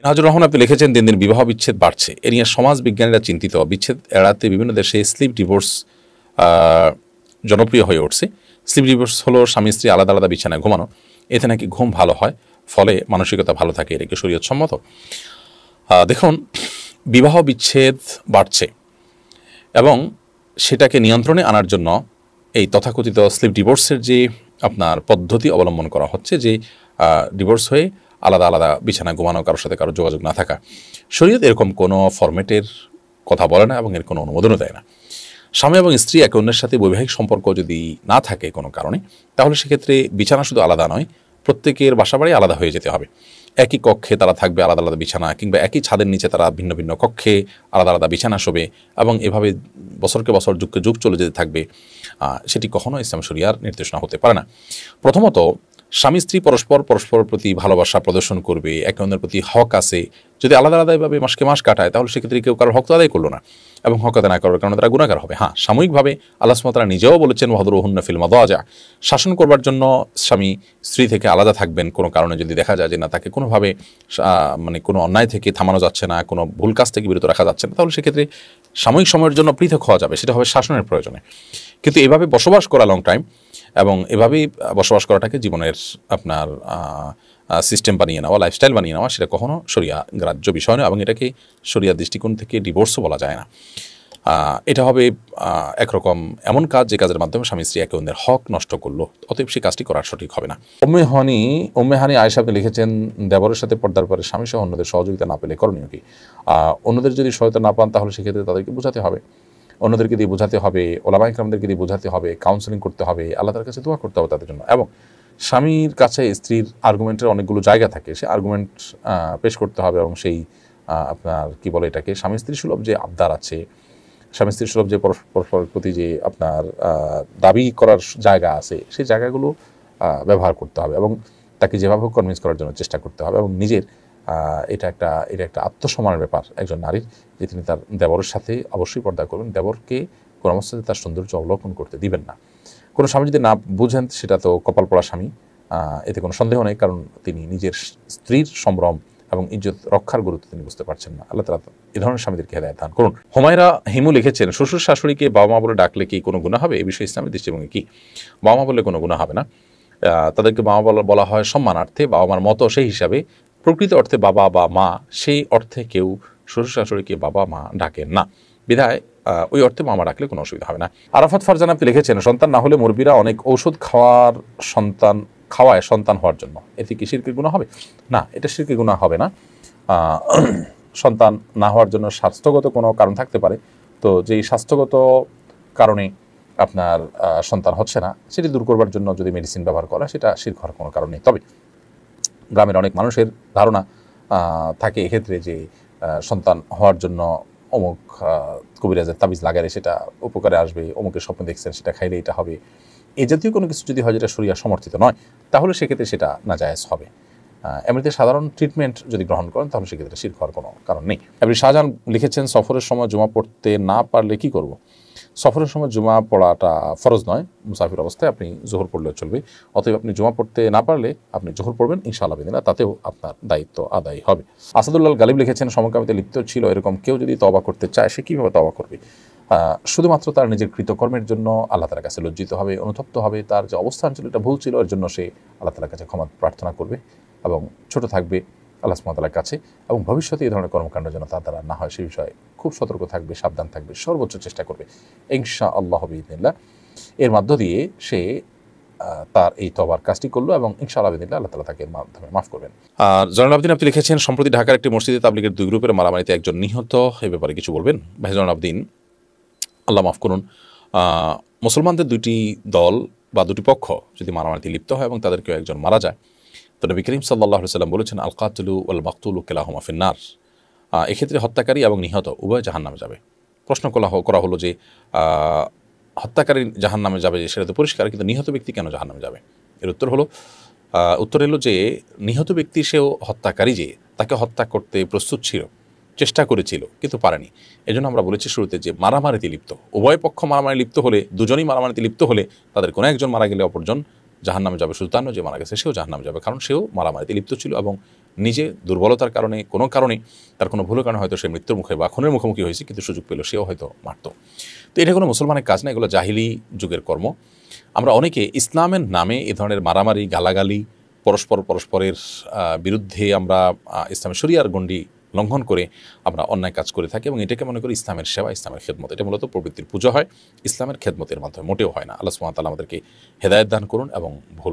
মিনহাজুর রহমান আপনি লিখেছেন দিন দিন বিবাহ বিচ্ছেদ বাড়ছে এ নিয়ে সমাজ বিজ্ঞানীরা চিন্তিত বিচ্ছেদ এড়াতে বিভিন্ন দেশে স্লিপ ডিভোর্স জনপ্রিয় হয়ে উঠছে স্লিপ ডিভোর্স হলো স্বামী স্ত্রী আলাদা আলাদা বিছানায় ঘুমানো এতে নাকি ঘুম ভালো হয় ফলে মানসিকতা ভালো থাকে এটাকে কি শরীয়ত সম্মত দেখুন বিবাহ বিচ্ছেদ বাড়ছে এবং সেটাকে নিয়ন্ত্রণে আনার জন্য এই তথাকথিত স্লিপ ডিভোর্সের যে আপনার পদ্ধতি অবলম্বন করা হচ্ছে যে ডিভোর্স হয়ে আলাদা আলাদা বিছানা ঘুমানো কারোর সাথে কারোর যোগাযোগ না থাকা শরীয়ত এরকম কোনো ফরম্যাটের কথা বলে না এবং এর কোনো অনুমোদনও দেয় না স্বামী এবং স্ত্রী একে অন্যের সাথে বৈবাহিক সম্পর্ক যদি না থাকে কোনো কারণে তাহলে সেক্ষেত্রে বিছানা শুধু আলাদা নয় প্রত্যেকের বাসাবাড়ি আলাদা হয়ে যেতে হবে একই কক্ষে তারা থাকবে আলাদা আলাদা বিছানা কিংবা একই ছাদের নিচে তারা ভিন্ন ভিন্ন কক্ষে আলাদা আলাদা বিছানা শোবে এবং এভাবে বছরকে বছর যুগকে যুগ চলে যেতে থাকবে সেটি কখনো ইসলাম শরিয়ার নির্দেশনা হতে পারে না প্রথমত স্বামী স্ত্রী পরস্পর পরস্পর প্রতি ভালোবাসা প্রদর্শন করবে একে অন্যের প্রতি হক আছে যদি আলাদা আলাদাভাবে মাসকে মাস কাটায় তাহলে সেক্ষেত্রে কেউ কারোর হক তো আদায় করলো না এবং হক আদায় না করার কারণে তারা গুণাকার হবে হ্যাঁ সাময়িকভাবে আল্লাহ সুমতরা নিজেও বলেছেন ওয়াহদুরহুন্না ফিল্মা যা শাসন করবার জন্য স্বামী স্ত্রী থেকে আলাদা থাকবেন কোনো কারণে যদি দেখা যায় যে না তাকে কোনোভাবে মানে কোনো অন্যায় থেকে থামানো যাচ্ছে না কোনো ভুল কাজ থেকে বিরত রাখা যাচ্ছে না তাহলে সেক্ষেত্রে সাময়িক সময়ের জন্য পৃথক হওয়া যাবে সেটা হবে শাসনের প্রয়োজনে কিন্তু এভাবে বসবাস করা লং টাইম এবং এভাবেই বসবাস করাটাকে জীবনের আপনার সিস্টেম বানিয়ে নেওয়া লাইফস্টাইল বানিয়ে নেওয়া সেটা কখনো সরিয়া গ্রাহ্য বিষয় নয় এবং এটাকে সরিয়া দৃষ্টিকোণ থেকে ডিভোর্সও বলা যায় না এটা হবে একরকম এমন কাজ যে কাজের মাধ্যমে স্বামী স্ত্রী একে অন্যের হক নষ্ট করলো অতএব সেই কাজটি করার সঠিক হবে না ওম্মে হানি ওম্মে হানি আয়সাকে লিখেছেন দেবরের সাথে পর্দার পরে স্বামী সহ অন্যদের সহযোগিতা না পেলে করণীয় কি অন্যদের যদি সহায়তা না পান তাহলে সেক্ষেত্রে তাদেরকে বোঝাতে হবে অন্যদেরকে দিয়ে বোঝাতে হবে ওলামা ইকরামদেরকে দিয়ে বোঝাতে হবে কাউন্সেলিং করতে হবে আল্লাহ তার কাছে দোয়া করতে হবে তাদের জন্য এবং স্বামীর কাছে স্ত্রীর আর্গুমেন্টের অনেকগুলো জায়গা থাকে সে আর্গুমেন্ট পেশ করতে হবে এবং সেই আপনার কি বলে এটাকে স্বামী স্ত্রী সুলভ যে আবদার আছে স্বামী স্ত্রী সুলভ যে পরস্পরের প্রতি যে আপনার দাবি করার জায়গা আছে সেই জায়গাগুলো ব্যবহার করতে হবে এবং তাকে যেভাবে কনভিন্স করার জন্য চেষ্টা করতে হবে এবং নিজের এটা একটা এটা একটা আত্মসম্মানের ব্যাপার একজন নারীর যে তিনি তার দেবরের সাথে অবশ্যই পর্দা করবেন দেবরকে কোনো অবস্থাতে তার সৌন্দর্য অবলোকন করতে দিবেন না কোনো স্বামী যদি না বুঝেন সেটা তো কপাল পড়া স্বামী এতে কোনো সন্দেহ নেই কারণ তিনি নিজের স্ত্রীর সম্ভ্রম এবং ইজ্জত রক্ষার গুরুত্ব তিনি বুঝতে পারছেন না আল্লাহ তালা এ ধরনের স্বামীদেরকে হেদায় দান করুন হুমায়রা হিমু লিখেছেন শ্বশুর শাশুড়িকে বাবা মা বলে ডাকলে কি কোনো গুণা হবে এই বিষয়ে ইসলামের দৃষ্টিভঙ্গি কি বাবা মা বলে কোনো গুণা হবে না তাদেরকে বাবা বলা হয় সম্মানার্থে বাবা মার মতো সেই হিসাবে প্রকৃত অর্থে বাবা বা মা সেই অর্থে কেউ শ্বশুর শাশুড়িকে বাবা মা ডাকেন না বিধায় ওই অর্থে মামা ডাকলে কোনো অসুবিধা হবে না আরাফাত ফারজান আপনি লিখেছেন সন্তান না হলে মুরবিরা অনেক ঔষধ খাওয়ার সন্তান খাওয়ায় সন্তান হওয়ার জন্য এতে কি শিরকের গুণা হবে না এটা শিরকের গুণা হবে না সন্তান না হওয়ার জন্য স্বাস্থ্যগত কোনো কারণ থাকতে পারে তো যেই স্বাস্থ্যগত কারণে আপনার সন্তান হচ্ছে না সেটি দূর করবার জন্য যদি মেডিসিন ব্যবহার করা সেটা শির হওয়ার কোনো কারণ নেই তবে গ্রামের অনেক মানুষের ধারণা থাকে এক্ষেত্রে যে সন্তান হওয়ার জন্য অমুক কবিরাজের তাবিজ লাগালে সেটা উপকারে আসবে অমুকের স্বপ্ন দেখছেন সেটা খাইলে এটা হবে এ জাতীয় কোনো কিছু যদি হয় যেটা শরিয়া সমর্থিত নয় তাহলে সেক্ষেত্রে সেটা না জায়জ হবে এমনিতে সাধারণ ট্রিটমেন্ট যদি গ্রহণ করেন তাহলে সেক্ষেত্রে শির হওয়ার কোনো কারণ নেই এমনি শাহজাহান লিখেছেন সফরের সময় জমা পড়তে না পারলে কি করব সফরের সময় জুমা পড়াটা ফরজ নয় মুসাফির অবস্থায় আপনি জোহর পড়লেও চলবে অতএব আপনি জুমা পড়তে না পারলে আপনি জোহর পড়বেন ইনশাআল্লাহ বিদিনা তাতেও আপনার দায়িত্ব আদায় হবে আসাদুল্লাহ গালিব লিখেছেন সমকামিতে লিপ্ত ছিল এরকম কেউ যদি তবা করতে চায় সে কীভাবে তবা করবে শুধুমাত্র তার নিজের কৃতকর্মের জন্য আল্লাহ তালার কাছে লজ্জিত হবে অনুতপ্ত হবে তার যে অবস্থান ছিল এটা ভুল ছিল এর জন্য সে আল্লাহ তালার কাছে ক্ষমা প্রার্থনা করবে এবং ছোট থাকবে আল্লাহ সুমতালার কাছে এবং ভবিষ্যতে এই ধরনের কর্মকাণ্ড যেন তা দ্বারা না হয় সেই বিষয়ে খুব সতর্ক থাকবে সাবধান থাকবে সর্বোচ্চ চেষ্টা করবে ইংশা আল্লাহ বিদিনিল্লা এর মধ্য দিয়ে সে তার এই তবার কাজটি করলো এবং ইনশাআল্লাহ আল্লাহ আল্লাহ তালা তাকে মাধ্যমে মাফ করবেন আর জনাল আবদিন আপনি লিখেছেন সম্প্রতি ঢাকার একটি মসজিদে তাবলিগের দুই গ্রুপের মারামারিতে একজন নিহত এ ব্যাপারে কিছু বলবেন ভাই জনাল আবদিন আল্লাহ মাফ করুন মুসলমানদের দুটি দল বা দুটি পক্ষ যদি মারামারিতে লিপ্ত হয় এবং তাদের কেউ একজন মারা যায় তো নবী করিম সাল্লাহ সাল্লাম বলেছেন আল কাতুলু আল মাকতুলু কেলাহমা ফিন্নার এক্ষেত্রে হত্যাকারী এবং নিহত উভয় জাহান নামে যাবে প্রশ্ন করা করা হলো যে হত্যাকারী জাহান নামে যাবে সেটা তো পরিষ্কার কিন্তু নিহত ব্যক্তি কেন জাহান নামে যাবে এর উত্তর হলো উত্তর এলো যে নিহত ব্যক্তি সেও হত্যাকারী যে তাকে হত্যা করতে প্রস্তুত ছিল চেষ্টা করেছিল কিন্তু পারেনি এজন্য আমরা বলেছি শুরুতে যে মারামারিতে লিপ্ত উভয় পক্ষ মারামারি লিপ্ত হলে দুজনেই মারামারিতে লিপ্ত হলে তাদের কোনো একজন মারা গেলে অপরজন জাহান নামে যাবে সুলতানও যে মারা গেছে সেও জাহান নামে যাবে কারণ সেও মারামারিতে লিপ্ত ছিল এবং নিজে দুর্বলতার কারণে কোনো কারণে তার কোনো ভুলের কারণে হয়তো সে মৃত্যুর মুখে বা খুনের মুখোমুখি হয়েছে কিন্তু সুযোগ পেল সেও হয়তো মারত তো এটা কোনো মুসলমানের কাজ না এগুলো জাহিলি যুগের কর্ম আমরা অনেকে ইসলামের নামে এ ধরনের মারামারি গালাগালি পরস্পর পরস্পরের বিরুদ্ধে আমরা ইসলামের শরিয়ার গণ্ডি লঙ্ঘন করে আমরা অন্যায় কাজ করে থাকি এবং এটাকে মনে করি ইসলামের সেবা ইসলামের খেদমত এটা মূলত প্রবৃত্তির পুজো হয় ইসলামের খেদমতের মাধ্যমে মোটেও হয় না আল্লাহ সুমাতাল আমাদেরকে হেদায়ত দান করুন এবং ভুল